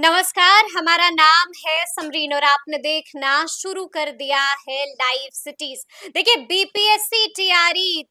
नमस्कार हमारा नाम है समरीन और आपने देखना शुरू कर दिया है लाइव सिटीज देखिए बीपीएससी टीआरई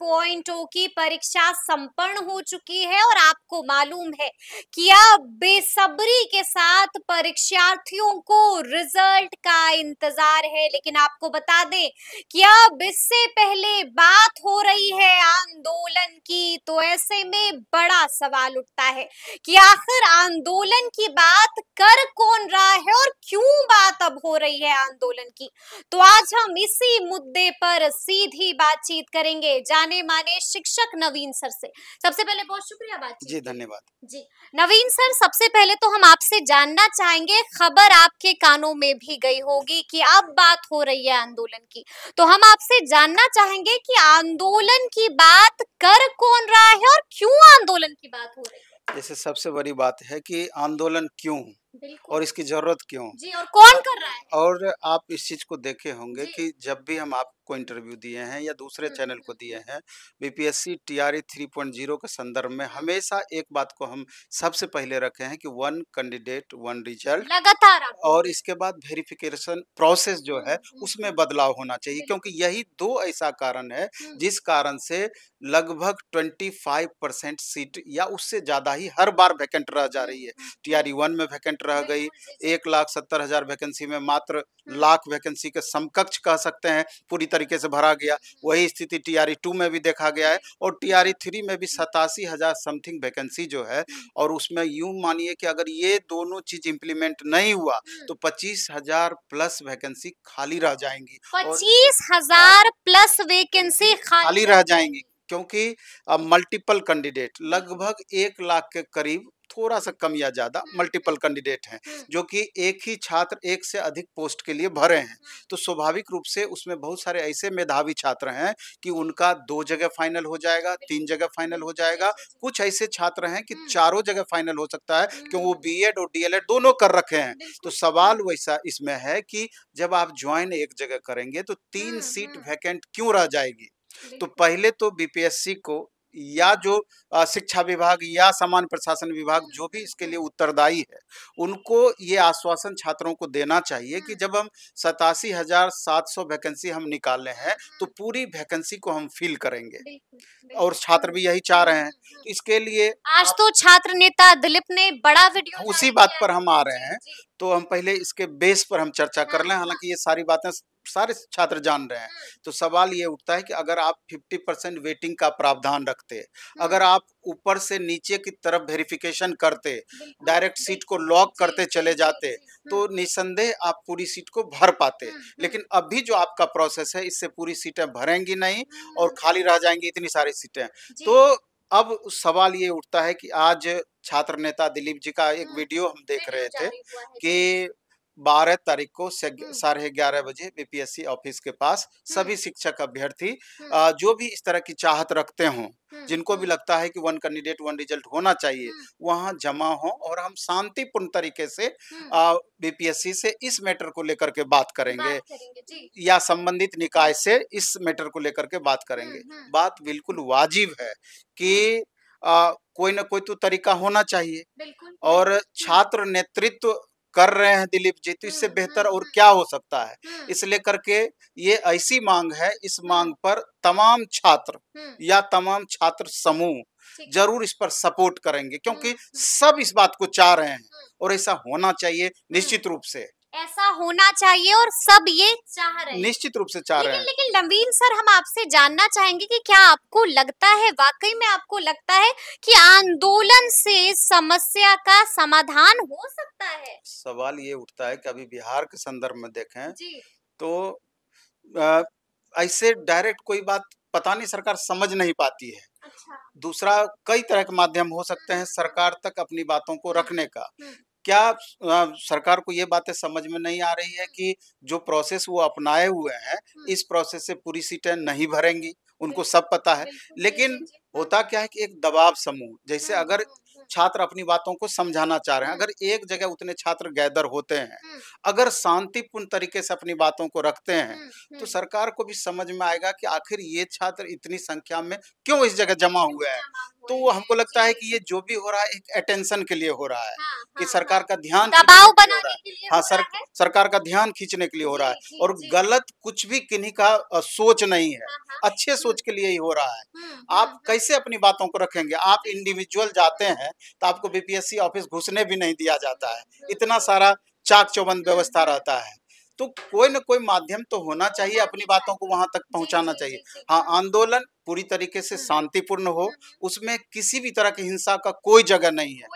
पॉइंट की परीक्षा संपन्न हो चुकी है और आपको मालूम है कि अब बेसब्री के साथ परीक्षार्थियों को रिजल्ट का इंतजार है लेकिन आपको बता दें कि अब इससे पहले बात हो रही है आंदोलन की तो ऐसे में बड़ा सवाल उठता है कि आखिर आंदोलन की बात बात कर कौन रहा है और क्यों बात अब हो रही है आंदोलन की तो आज हम इसी मुद्दे पर सीधी बातचीत करेंगे जाने माने शिक्षक नवीन सर से सबसे पहले बहुत शुक्रिया बात जी धन्यवाद जी नवीन सर सबसे पहले तो हम आपसे जानना चाहेंगे खबर आपके कानों में भी गई होगी कि अब बात हो रही है आंदोलन की तो हम आपसे जानना चाहेंगे कि आंदोलन की बात कर कौन रहा है और क्यों आंदोलन की बात हो रही है जैसे सबसे बड़ी बात है कि आंदोलन क्यों और इसकी जरूरत क्यों जी और कौन कर रहा है और आप इस चीज को देखे होंगे कि जब भी हम आपको इंटरव्यू दिए हैं या दूसरे हम्म, चैनल हम्म, को दिए हम्म। हैं बीपीएससी टीआरई जीरो के संदर्भ में हमेशा एक बात को हम सबसे पहले रखे हैं कि वन कैंडिडेट वन रिजल्ट लगातार और इसके बाद वेरिफिकेशन प्रोसेस जो है उसमें बदलाव होना चाहिए क्योंकि यही दो ऐसा कारण है जिस कारण से लगभग ट्वेंटी परसेंट सीट या उससे ज्यादा ही हर बार वैकेंट रह जा रही है टीआरई वन में वैकेंट सीट रह गई एक लाख सत्तर हजार वैकेंसी में मात्र लाख वैकेंसी के समकक्ष कह सकते हैं पूरी तरीके से भरा गया वही स्थिति टी आर टू में भी देखा गया है और टी आर थ्री में भी सतासी हजार समथिंग वैकेंसी जो है और उसमें यूं मानिए कि अगर ये दोनों चीज इम्प्लीमेंट नहीं हुआ तो पच्चीस हजार प्लस वैकेंसी खाली रह जाएंगी पच्चीस हजार प्लस वैकेंसी खाली रह जाएंगी क्योंकि मल्टीपल कैंडिडेट लगभग एक लाख के करीब थोड़ा सा कम या ज़्यादा मल्टीपल कैंडिडेट हैं जो कि एक ही छात्र एक से अधिक पोस्ट के लिए भरे हैं तो स्वाभाविक रूप से उसमें बहुत सारे ऐसे मेधावी छात्र हैं कि उनका दो जगह फाइनल हो जाएगा तीन जगह फाइनल हो जाएगा कुछ ऐसे छात्र हैं कि चारों जगह फाइनल हो सकता है क्यों वो बी और डी दोनों कर रखे हैं तो सवाल वैसा इसमें है कि जब आप ज्वाइन एक जगह करेंगे तो तीन सीट वैकेंट क्यों रह जाएगी तो पहले तो बीपीएससी को या जो शिक्षा विभाग या सामान्य प्रशासन विभाग जो भी इसके लिए उत्तरदायी है उनको ये आश्वासन छात्रों को देना चाहिए कि जब हम सतासी हजार सात सौ वैकेंसी हम निकाल रहे हैं तो पूरी वैकेंसी को हम फिल करेंगे और छात्र भी यही चाह रहे हैं तो इसके लिए आज तो छात्र नेता दिलीप ने बड़ा वीडियो उसी बात पर हम आ रहे हैं तो हम पहले इसके बेस पर हम चर्चा कर हाँ, लें हाँ। हालांकि ये सारी बातें सारे छात्र जान रहे हैं हाँ। तो सवाल ये उठता है कि अगर आप 50 परसेंट वेटिंग का प्रावधान रखते अगर आप ऊपर से नीचे की तरफ वेरिफिकेशन करते डायरेक्ट सीट को लॉक करते चले जाते तो निसंदेह आप पूरी सीट को भर पाते लेकिन अभी जो आपका प्रोसेस है इससे पूरी सीटें भरेंगी नहीं और खाली रह जाएंगी इतनी सारी सीटें तो अब सवाल ये उठता है कि आज छात्र नेता दिलीप जी का एक हाँ, वीडियो हम देख रहे थे कि बारह तारीख को साढ़े ग्यारह बजे बीपीएससी ऑफिस के पास सभी शिक्षक अभ्यर्थी जो भी इस तरह की चाहत रखते हों जिनको भी लगता है कि वन कैंडिडेट वन रिजल्ट होना चाहिए वहाँ जमा हो और हम शांतिपूर्ण तरीके से बीपीएससी से इस मैटर को लेकर के बात करेंगे, बात करेंगे या संबंधित निकाय से इस मैटर को लेकर के बात करेंगे बात बिल्कुल वाजिब है कि आ, कोई ना कोई तो तरीका होना चाहिए और छात्र नेतृत्व कर रहे हैं दिलीप जी तो इससे हम्म, बेहतर और हम्म, क्या हो हम्म, सकता है इसलिए करके ये ऐसी मांग है इस मांग पर तमाम छात्र या तमाम छात्र समूह जरूर इस पर सपोर्ट करेंगे क्योंकि सब इस बात को चाह रहे हैं और ऐसा होना चाहिए निश्चित रूप से ऐसा होना चाहिए और सब ये चाह रहे हैं निश्चित रूप से चाह रहे हैं लेकिन नवीन सर हम आपसे जानना चाहेंगे कि क्या आपको लगता है वाकई में आपको लगता है कि आंदोलन से समस्या का समाधान हो सकता है सवाल ये उठता है कि अभी बिहार के संदर्भ में देखें जी। तो ऐसे डायरेक्ट कोई बात पता नहीं सरकार समझ नहीं पाती है अच्छा। दूसरा कई तरह के माध्यम हो सकते हैं सरकार तक अपनी बातों को हाँ। रखने का हम्म। क्या सरकार को ये बातें समझ में नहीं आ रही है कि जो प्रोसेस वो अपनाए हुए हैं इस प्रोसेस से पूरी सीटें नहीं भरेंगी उनको सब पता है लेकिन होता क्या है कि एक दबाव समूह जैसे हाँ, अगर हाँ, हाँ। छात्र अपनी बातों को समझाना चाह रहे हैं अगर एक जगह उतने छात्र गैदर होते हैं अगर शांतिपूर्ण तरीके से अपनी बातों को रखते हैं तो सरकार को भी समझ में आएगा कि आखिर ये छात्र इतनी संख्या में क्यों इस जगह जमा हुए हैं तो हमको लगता है कि ये जो भी हो रहा है एक अटेंशन के लिए हो रहा है हाँ, हाँ कि हाँ। सरकार का ध्यान दबाव बनाने के लिए हाँ सर सरकार का ध्यान खींचने के लिए हो रहा है और गलत कुछ भी किन्हीं का सोच नहीं है हाँ, अच्छे सोच के लिए ही हो रहा है हम्म, हम्म, आप हम्म। कैसे अपनी बातों को रखेंगे आप इंडिविजुअल जाते हैं तो आपको बीपीएससी ऑफिस घुसने भी नहीं दिया जाता है इतना सारा चाक चौबंद व्यवस्था रहता है तो कोई ना कोई माध्यम तो होना चाहिए अपनी बातों को वहां तक पहुंचाना चाहिए हाँ आंदोलन पूरी तरीके से हम्म। शांतिपूर्ण हो उसमें किसी भी तरह की हिंसा का कोई जगह नहीं है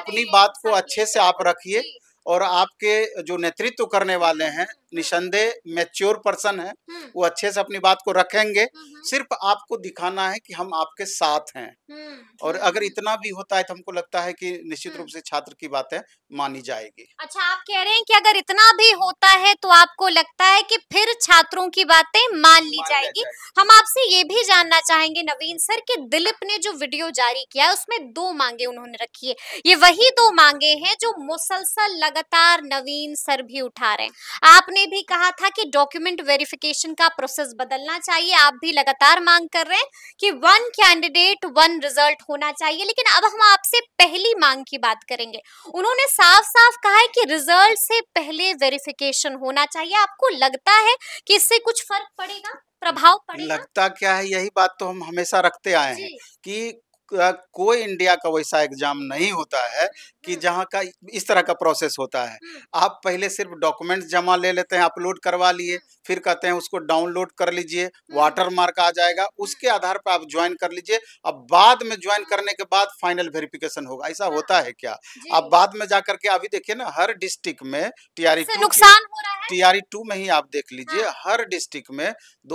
अपनी बात को अच्छे से आप रखिए और आपके जो नेतृत्व करने वाले हैं निसंदेह मेच्योर पर्सन है हम्म। वो अच्छे से अपनी बात को रखेंगे हम्म। सिर्फ आपको दिखाना है कि हम आपके साथ हैं हम्म। और अगर इतना भी होता है तो हमको लगता है कि निश्चित रूप से छात्र की बातें मानी जाएगी अच्छा आप कह रहे हैं कि अगर इतना भी होता है तो आपको लगता है कि फिर छात्रों की बातें मान ली जाएगी हम आपसे ये भी जानना चाहेंगे नवीन सर की दिलीप ने जो वीडियो जारी किया है उसमें दो मांगे उन्होंने रखी है ये वही दो मांगे हैं जो मुसलसल लगातार नवीन सर भी उठा रहे हैं आपने भी कहा था कि डॉक्यूमेंट वेरिफिकेशन का प्रोसेस बदलना चाहिए आप भी लगातार मांग कर रहे हैं कि वन कैंडिडेट वन रिजल्ट होना चाहिए लेकिन अब हम आपसे पहली मांग की बात करेंगे उन्होंने साफ साफ कहा है कि रिजल्ट से पहले वेरिफिकेशन होना चाहिए आपको लगता है कि इससे कुछ फर्क पड़ेगा प्रभाव पड़ेगा लगता क्या है यही बात तो हम हमेशा रखते आए हैं कि कोई इंडिया का वैसा एग्जाम नहीं होता है कि हाँ। जहाँ का इस तरह का प्रोसेस होता है आप पहले सिर्फ डॉक्यूमेंट्स जमा ले लेते हैं अपलोड करवा लिए हाँ। फिर कहते हैं उसको डाउनलोड कर लीजिए हाँ। वाटर मार्क आ जाएगा उसके आधार पर आप ज्वाइन कर लीजिए अब बाद में ज्वाइन करने के बाद फाइनल वेरिफिकेशन होगा ऐसा होता है क्या आप बाद में जा करके अभी देखिए ना हर डिस्ट्रिक्ट में टीआरई टू आर टू में ही आप देख लीजिए हर डिस्ट्रिक्ट में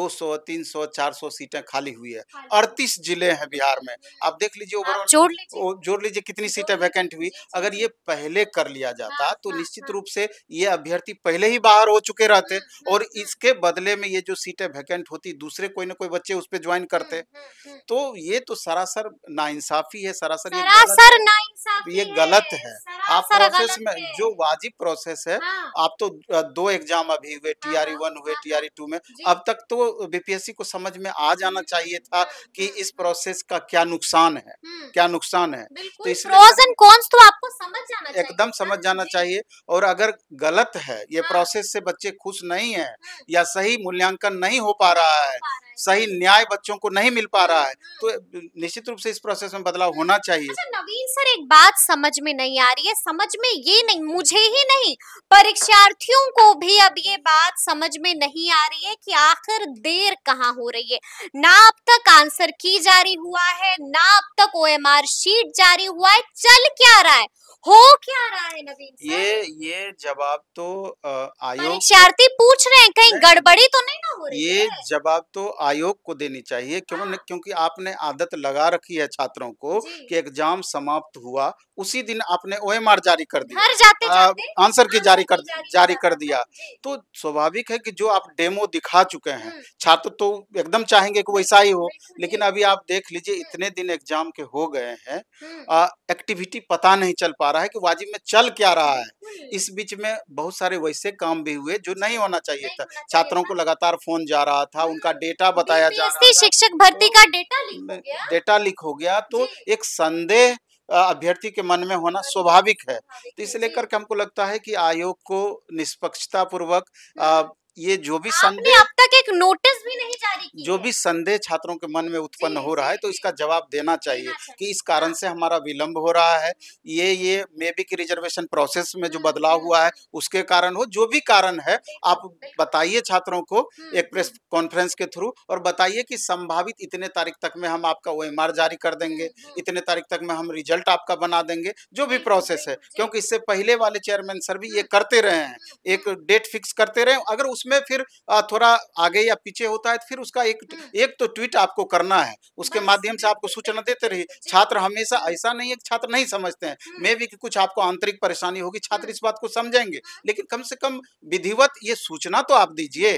सौ चार सौ सीटें खाली हुई है अड़तीस जिले हैं बिहार में आप देख देख लीजिए हाँ, ओवरऑल जोड़ लीजिए कितनी सीटें वैकेंट हुई अगर ये पहले कर लिया हाँ, जाता तो हाँ, निश्चित रूप से ये अभ्यर्थी पहले ही बाहर हो चुके रहते और इसके बदले में ये जो सीटें वैकेंट होती दूसरे कोई ना कोई बच्चे उस पर ज्वाइन हम्म, करते हम्म, हम्म। तो ये तो सरासर नाइंसाफी है सरासर सरासर ये गलत है आप प्रोसेस में जो वाजिब प्रोसेस है आप तो दो एग्जाम अभी हुए टी आर वन हुए टी आर टू में अब तक तो बीपीएससी को समझ में आ जाना चाहिए था कि इस प्रोसेस का क्या नुकसान नुकसान है हम्म। क्या नुकसान है तो इसलिए कौन तो आपको समझ जाना एकदम समझ हाँ जाना चाहिए और अगर गलत है ये प्रोसेस हाँ। से बच्चे खुश नहीं है हम्म। या सही मूल्यांकन नहीं हो पा रहा है सही न्याय बच्चों को नहीं मिल पा रहा है हाँ। तो निश्चित रूप से इस प्रोसेस में बदलाव होना चाहिए अच्छा नवीन सर एक बात समझ में नहीं आ रही है समझ में ये नहीं मुझे ही नहीं परीक्षार्थियों को भी अब ये बात समझ में नहीं आ रही है कि आखिर देर कहाँ हो रही है ना अब तक आंसर की जारी हुआ है ना अब तक ओ शीट जारी हुआ है चल क्या रहा है हो क्या रहा है नवीन सर? ये ये जवाब तो आयोग परीक्षार्थी पूछ रहे हैं कहीं गड़बड़ी तो नहीं ना हो रही ये जवाब तो आयोग को देनी चाहिए क्यों हाँ। क्योंकि आपने आदत लगा रखी है छात्रों को कि एग्जाम समाप्त हुआ उसी दिन आपने ओएमआर जारी कर दिया जाते, जाते आंसर की जारी कर जारी कर दिया तो स्वाभाविक है की जो आप डेमो दिखा चुके हैं हम्म। छात्र तो एकदम चाहेंगे की वैसा ही हो लेकिन अभी आप देख लीजिए हम्म। इतने दिन एग्जाम के हो गए हैं हम्म। एक्टिविटी पता नहीं चल पा रहा है कि वाजिब में चल क्या रहा है हम्म। इस बीच में बहुत सारे वैसे काम भी हुए जो नहीं होना चाहिए नहीं था छात्रों को लगातार फोन जा रहा था हम्म। उनका डेटा तो बताया जा रहा शिक्षक भर्ती का डेटा डेटा लीक हो गया तो एक संदेह अभ्यर्थी के मन में होना स्वाभाविक है तो इसे लेकर के हमको लगता है कि आयोग को निष्पक्षता पूर्वक ये जो भी संदेह अब तक एक नोटिस भी नहीं जारी की जो भी संदेह छात्रों के मन में उत्पन्न हो रहा है तो इसका जवाब देना चाहिए कि इस कारण से हाँ। हमारा विलंब हो रहा है ये ये मे बी की रिजर्वेशन प्रोसेस में जो हम्म, बदलाव हुआ है हम्म। उसके कारण हो जो भी कारण है आप बताइए छात्रों को हम्म, एक प्रेस कॉन्फ्रेंस के थ्रू और बताइए कि संभावित इतने तारीख तक में हम आपका ओ जारी कर देंगे इतने तारीख तक में हम रिजल्ट आपका बना देंगे जो भी प्रोसेस है क्योंकि इससे पहले वाले चेयरमैन सर भी ये करते रहे हैं एक डेट फिक्स करते रहे अगर उसमें उसमें फिर थोड़ा आगे या पीछे होता है तो फिर उसका एक हाँ। एक तो ट्वीट आपको करना है उसके माध्यम से आपको सूचना देते रहिए छात्र हमेशा ऐसा नहीं है छात्र नहीं समझते हैं हाँ। मे भी कुछ आपको आंतरिक परेशानी होगी हाँ। छात्र इस बात को समझेंगे लेकिन कम से कम विधिवत ये सूचना तो आप दीजिए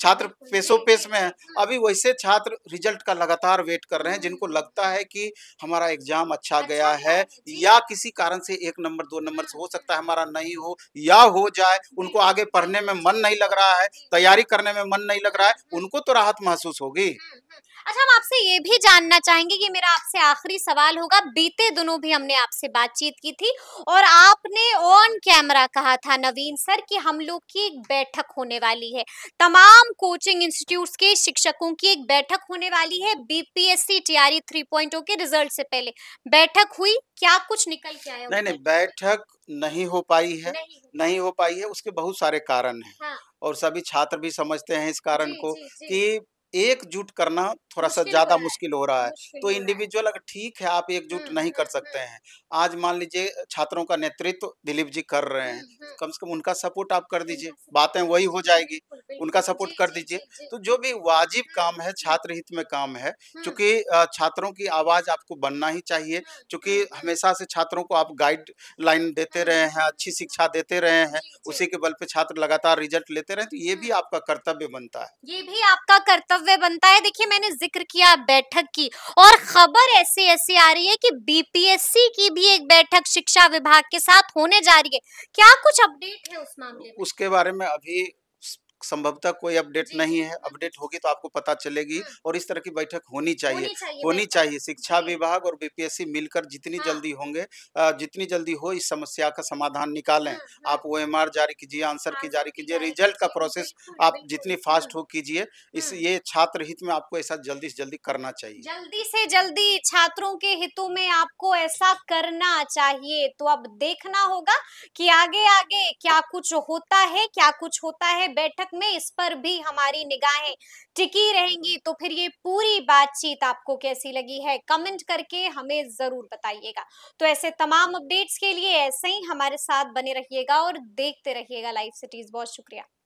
छात्र पेशो पेश में है अभी वैसे छात्र रिजल्ट का लगातार वेट कर रहे हैं जिनको लगता है कि हमारा एग्जाम अच्छा, अच्छा गया है या किसी कारण से एक नंबर दो नंबर से हो सकता है हमारा नहीं हो या हो जाए उनको आगे पढ़ने में मन नहीं लग रहा है रहा है तैयारी करने में मन नहीं लग रहा है हम्म, हम्म। उनको तो राहत महसूस होगी हम्म, अच्छा हम आपसे ये भी जानना चाहेंगे कि मेरा आपसे आखिरी सवाल होगा बीते दिनों भी हमने आपसे बातचीत की थी और आपने ऑन कैमरा कहा था नवीन सर कि हम लोग की एक बैठक होने वाली है तमाम कोचिंग इंस्टीट्यूट्स के शिक्षकों की एक बैठक होने वाली है बीपीएससी थ्री पॉइंट के रिजल्ट से पहले बैठक हुई क्या कुछ निकल के आया नहीं नहीं बैठक नहीं हो पाई है नहीं, नहीं हो पाई है उसके बहुत सारे कारण है हाँ। और सभी छात्र भी समझते हैं इस कारण जी, को जी, जी. कि एकजुट करना थोड़ा सा ज्यादा मुश्किल हो रहा है तो इंडिविजुअल अगर ठीक है आप एकजुट नहीं कर सकते हैं आज मान लीजिए छात्रों का नेतृत्व दिलीप जी कर रहे हैं कम से कम उनका सपोर्ट आप कर दीजिए बातें वही हो जाएगी उनका सपोर्ट कर दीजिए तो जो भी वाजिब काम है छात्र हित में काम है चूंकि छात्रों की आवाज आपको बनना ही चाहिए चूंकि हमेशा से छात्रों को आप गाइड लाइन देते रहे हैं अच्छी शिक्षा देते रहे हैं उसी के बल पे छात्र लगातार रिजल्ट लेते रहे तो ये भी आपका कर्तव्य बनता है ये भी आपका कर्तव्य मुसव्वे बनता है देखिए मैंने जिक्र किया बैठक की और खबर ऐसे ऐसे आ रही है कि बीपीएससी की भी एक बैठक शिक्षा विभाग के साथ होने जा रही है क्या कुछ अपडेट है उस मामले में उसके बारे में अभी संभवतः कोई अपडेट नहीं है अपडेट होगी तो आपको पता चलेगी हाँ। और इस तरह की बैठक होनी चाहिए होनी चाहिए शिक्षा विभाग और बीपीएससी मिलकर जितनी हाँ। जल्दी होंगे जितनी जल्दी हो इस समस्या का समाधान निकालें हाँ, आप ओ जारी कीजिए आंसर की जारी कीजिए रिजल्ट का प्रोसेस आप जितनी फास्ट हो कीजिए इस ये छात्र हित में आपको ऐसा जल्दी से जल्दी करना चाहिए जल्दी से जल्दी छात्रों के हितों में आपको ऐसा करना चाहिए तो अब देखना होगा कि आगे आगे क्या कुछ होता है क्या कुछ होता है बैठक बैठक में इस पर भी हमारी निगाहें टिकी रहेंगी तो फिर ये पूरी बातचीत आपको कैसी लगी है कमेंट करके हमें जरूर बताइएगा तो ऐसे तमाम अपडेट्स के लिए ऐसे ही हमारे साथ बने रहिएगा और देखते रहिएगा लाइव सिटीज बहुत शुक्रिया